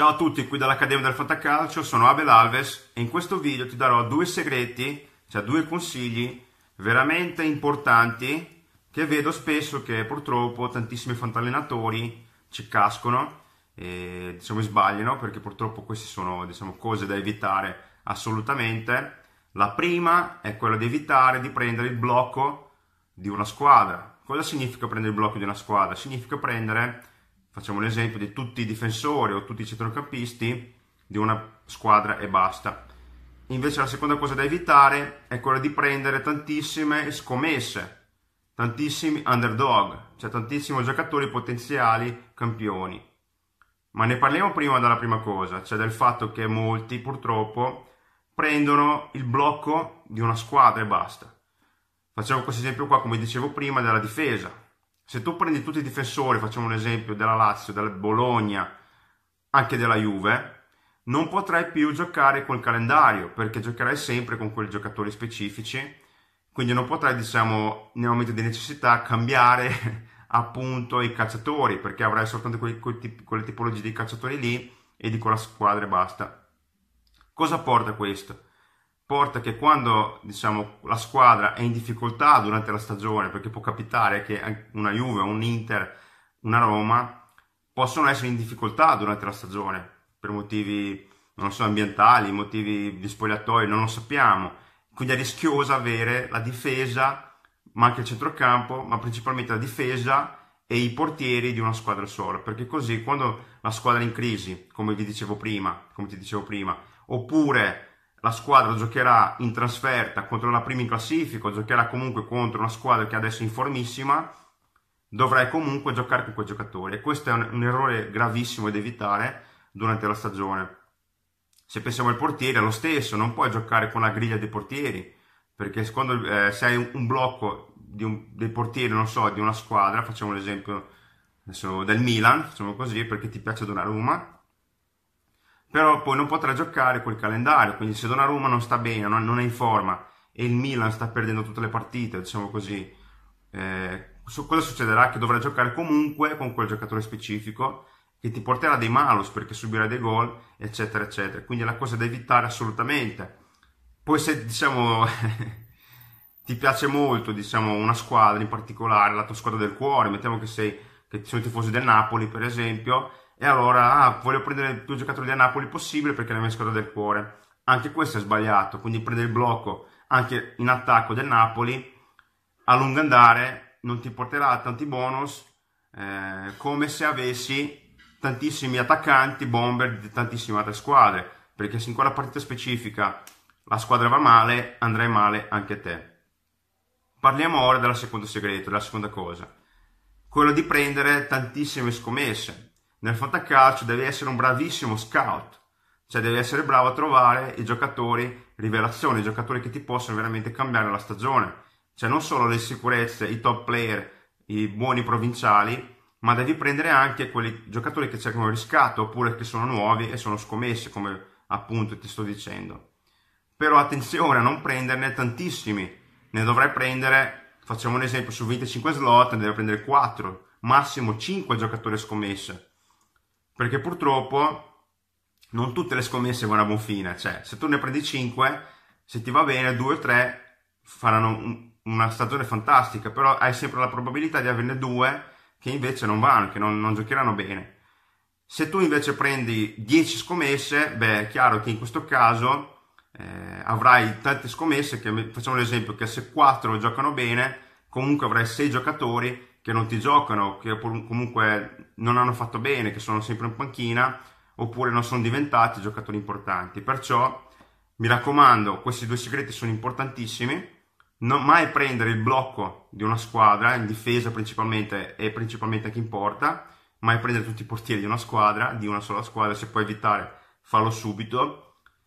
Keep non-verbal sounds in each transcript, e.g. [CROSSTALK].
Ciao a tutti qui dall'Accademia del Fantacalcio, sono Abel Alves e in questo video ti darò due segreti, cioè due consigli veramente importanti che vedo spesso che purtroppo tantissimi fantallenatori ci cascono e diciamo sbagliano perché purtroppo queste sono diciamo, cose da evitare assolutamente. La prima è quella di evitare di prendere il blocco di una squadra. Cosa significa prendere il blocco di una squadra? Significa prendere facciamo l'esempio di tutti i difensori o tutti i centrocampisti di una squadra e basta. Invece la seconda cosa da evitare è quella di prendere tantissime scommesse, tantissimi underdog, cioè tantissimi giocatori potenziali campioni. Ma ne parliamo prima della prima cosa, cioè del fatto che molti purtroppo prendono il blocco di una squadra e basta. Facciamo questo esempio qua, come dicevo prima, della difesa se tu prendi tutti i difensori, facciamo un esempio, della Lazio, della Bologna, anche della Juve, non potrai più giocare col calendario perché giocherai sempre con quei giocatori specifici, quindi non potrai, diciamo, nel momento di necessità cambiare [LAUGHS] appunto i calciatori perché avrai soltanto quei, quei, quelle tipologie di calciatori lì e di quella squadra e basta. Cosa porta questo? porta che quando diciamo, la squadra è in difficoltà durante la stagione, perché può capitare che una Juve, un Inter, una Roma possono essere in difficoltà durante la stagione per motivi so, ambientali, motivi di spogliatoio, non lo sappiamo. Quindi è rischioso avere la difesa, ma anche il centrocampo, ma principalmente la difesa e i portieri di una squadra sola, perché così quando la squadra è in crisi, come vi dicevo prima, come ti dicevo prima, oppure la squadra giocherà in trasferta contro la prima in classifica, giocherà comunque contro una squadra che adesso è informissima, dovrai comunque giocare con quei giocatori e questo è un, un errore gravissimo da evitare durante la stagione. Se pensiamo al portiere è lo stesso, non puoi giocare con la griglia dei portieri, perché quando, eh, se hai un, un blocco un, dei portieri, non so, di una squadra, facciamo l'esempio del Milan, facciamo così perché ti piace Donnarumma, però poi non potrà giocare quel calendario, quindi se Donnarumma non sta bene, non, è in forma e il Milan sta perdendo tutte le partite, diciamo così, eh, cosa succederà? Che dovrà giocare comunque con quel giocatore specifico che ti porterà dei malus perché subirà dei gol, eccetera, eccetera. Quindi è la cosa da evitare assolutamente. Poi se diciamo [LAUGHS] ti piace molto diciamo, una squadra in particolare, la tua squadra del cuore, mettiamo che sei che sono tifosi del Napoli per esempio, e allora, ah, voglio prendere il più giocatore del Napoli possibile perché è la mia squadra del cuore. Anche questo è sbagliato, quindi prendere il blocco anche in attacco del Napoli a lungo andare non ti porterà tanti bonus eh, come se avessi tantissimi attaccanti, bomber di tantissime altre squadre, perché se in quella partita specifica la squadra va male, andrai male anche te. Parliamo ora del secondo segreto, della seconda cosa, quello di prendere tantissime scommesse. Nel fantacalcio devi essere un bravissimo scout, cioè devi essere bravo a trovare i giocatori rivelazione, i giocatori che ti possono veramente cambiare la stagione. Cioè non solo le sicurezze, i top player, i buoni provinciali, ma devi prendere anche quei giocatori che cercano il riscatto oppure che sono nuovi e sono scommessi, come appunto ti sto dicendo. Però attenzione a non prenderne tantissimi, ne dovrai prendere, facciamo un esempio, su 25 slot ne devi prendere 4, massimo 5 giocatori scommessi perché purtroppo non tutte le scommesse vanno a buon fine, cioè se tu ne prendi 5, se ti va bene 2 o 3 faranno un, una stagione fantastica, però hai sempre la probabilità di averne 2 che invece non vanno, che non, non giocheranno bene. Se tu invece prendi 10 scommesse, beh è chiaro che in questo caso eh, avrai tante scommesse che facciamo l'esempio che se 4 giocano bene comunque avrai 6 giocatori che non ti giocano, che comunque non hanno fatto bene, che sono sempre in panchina oppure non sono diventati giocatori importanti. Perciò mi raccomando, questi due segreti sono importantissimi. Non mai prendere il blocco di una squadra, in difesa principalmente e principalmente anche in porta, mai prendere tutti i portieri di una squadra, di una sola squadra, se puoi evitare fallo subito.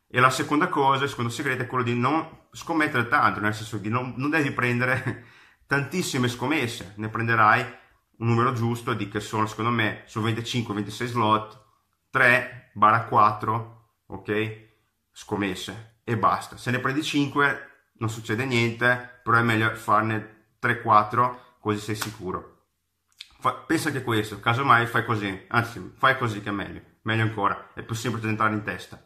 E la seconda cosa, il secondo segreto è quello di non scommettere tanto, nel senso che non, non devi prendere tantissime scommesse, ne prenderai un numero giusto di che sono secondo me sono 25-26 slot, 3 4, ok? Scommesse e basta. Se ne prendi 5 non succede niente, però è meglio farne 3-4 così sei sicuro. Fa, pensa che questo, casomai fai così, anzi fai così che è meglio, meglio ancora, è più semplice da entrare in testa.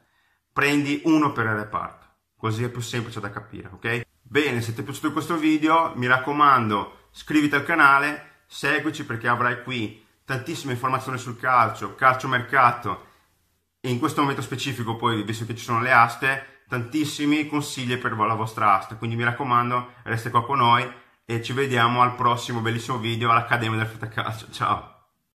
Prendi uno per il reparto, così è più semplice da capire, ok? Bene, se ti è piaciuto questo video, mi raccomando, iscriviti al canale, seguici perché avrai qui tantissime informazioni sul calcio, calcio mercato e in questo momento specifico poi, visto che ci sono le aste, tantissimi consigli per la vostra asta. Quindi mi raccomando, resta qua con noi e ci vediamo al prossimo bellissimo video all'Accademia del Calcio. Ciao!